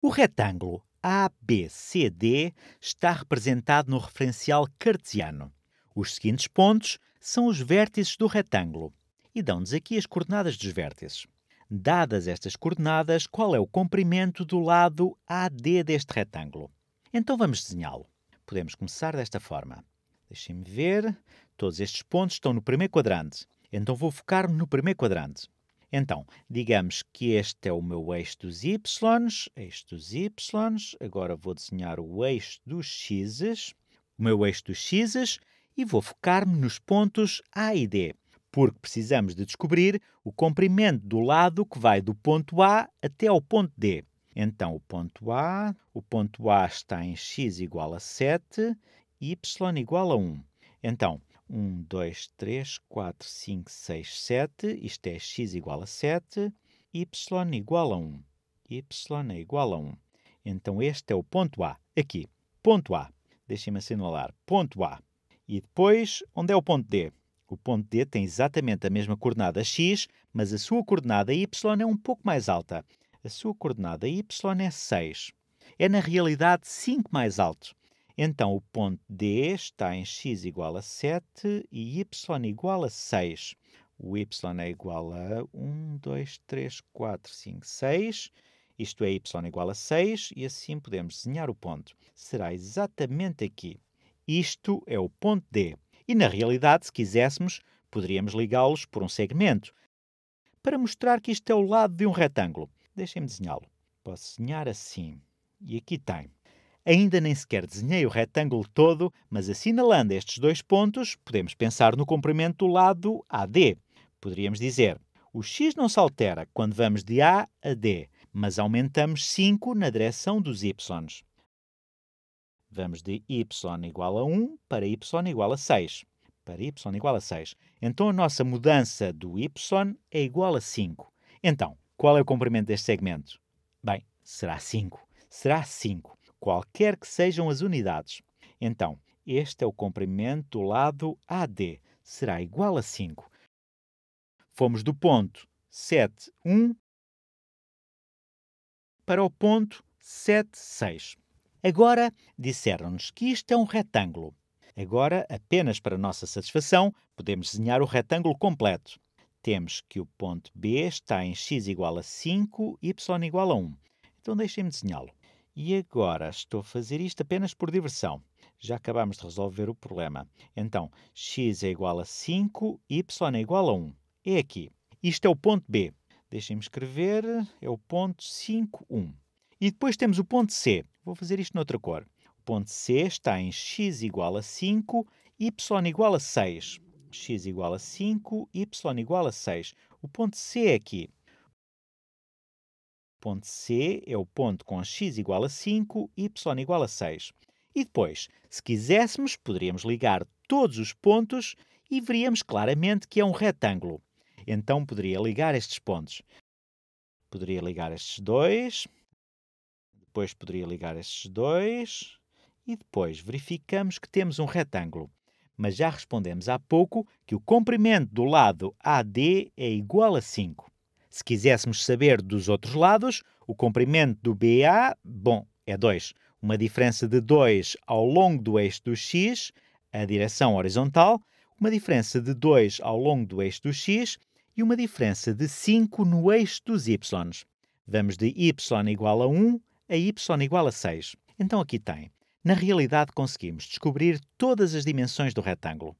O retângulo ABCD está representado no referencial cartesiano. Os seguintes pontos são os vértices do retângulo e dão-nos aqui as coordenadas dos vértices. Dadas estas coordenadas, qual é o comprimento do lado AD deste retângulo? Então vamos desenhá-lo. Podemos começar desta forma. Deixem-me ver. Todos estes pontos estão no primeiro quadrante. Então vou focar-me no primeiro quadrante. Então, digamos que este é o meu eixo dos y, eixo dos y, agora vou desenhar o eixo dos x, o meu eixo dos x, e vou focar-me nos pontos A e D, porque precisamos de descobrir o comprimento do lado que vai do ponto A até ao ponto D. Então, o ponto A, o ponto A está em x igual a 7, y igual a 1. Então, 1, 2, 3, 4, 5, 6, 7. Isto é x igual a 7, y igual a 1. y é igual a 1. Então este é o ponto A. Aqui, ponto A. Deixem-me assinalar. Ponto A. E depois, onde é o ponto D? O ponto D tem exatamente a mesma coordenada x, mas a sua coordenada y é um pouco mais alta. A sua coordenada y é 6. É, na realidade, 5 mais alto. Então, o ponto D está em x igual a 7 e y igual a 6. O y é igual a 1, 2, 3, 4, 5, 6. Isto é y igual a 6 e assim podemos desenhar o ponto. Será exatamente aqui. Isto é o ponto D. E na realidade, se quiséssemos, poderíamos ligá-los por um segmento. Para mostrar que isto é o lado de um retângulo, deixem-me desenhá-lo. Posso desenhar assim. E aqui tem Ainda nem sequer desenhei o retângulo todo, mas assinalando estes dois pontos, podemos pensar no comprimento do lado AD. Poderíamos dizer, o x não se altera quando vamos de A a D, mas aumentamos 5 na direção dos y. Vamos de y igual a 1 para y igual a 6. Para y igual a 6. Então a nossa mudança do y é igual a 5. Então, qual é o comprimento deste segmento? Bem, será 5. Será 5 qualquer que sejam as unidades. Então, este é o comprimento do lado AD, será igual a 5. Fomos do ponto 7, 1 para o ponto 7, 6. Agora, disseram-nos que isto é um retângulo. Agora, apenas para nossa satisfação, podemos desenhar o retângulo completo. Temos que o ponto B está em x igual a 5, y igual a 1. Então deixem-me desenhá-lo. E agora estou a fazer isto apenas por diversão. Já acabamos de resolver o problema. Então, x é igual a 5, y é igual a 1. É aqui. Isto é o ponto B. Deixem-me escrever. É o ponto 5, 1. E depois temos o ponto C. Vou fazer isto noutra cor. O ponto C está em x igual a 5, y igual a 6. x igual a 5, y igual a 6. O ponto C é aqui. Ponto C é o ponto com x igual a 5, y igual a 6. E depois, se quiséssemos, poderíamos ligar todos os pontos e veríamos claramente que é um retângulo. Então poderia ligar estes pontos. Poderia ligar estes dois, depois poderia ligar estes dois, e depois verificamos que temos um retângulo. Mas já respondemos há pouco que o comprimento do lado AD é igual a 5. Se quiséssemos saber dos outros lados, o comprimento do BA, bom, é 2. Uma diferença de 2 ao longo do eixo do x, a direção horizontal, uma diferença de 2 ao longo do eixo do x e uma diferença de 5 no eixo dos y. Vamos de y igual a 1 a y igual a 6. Então aqui tem. Na realidade, conseguimos descobrir todas as dimensões do retângulo.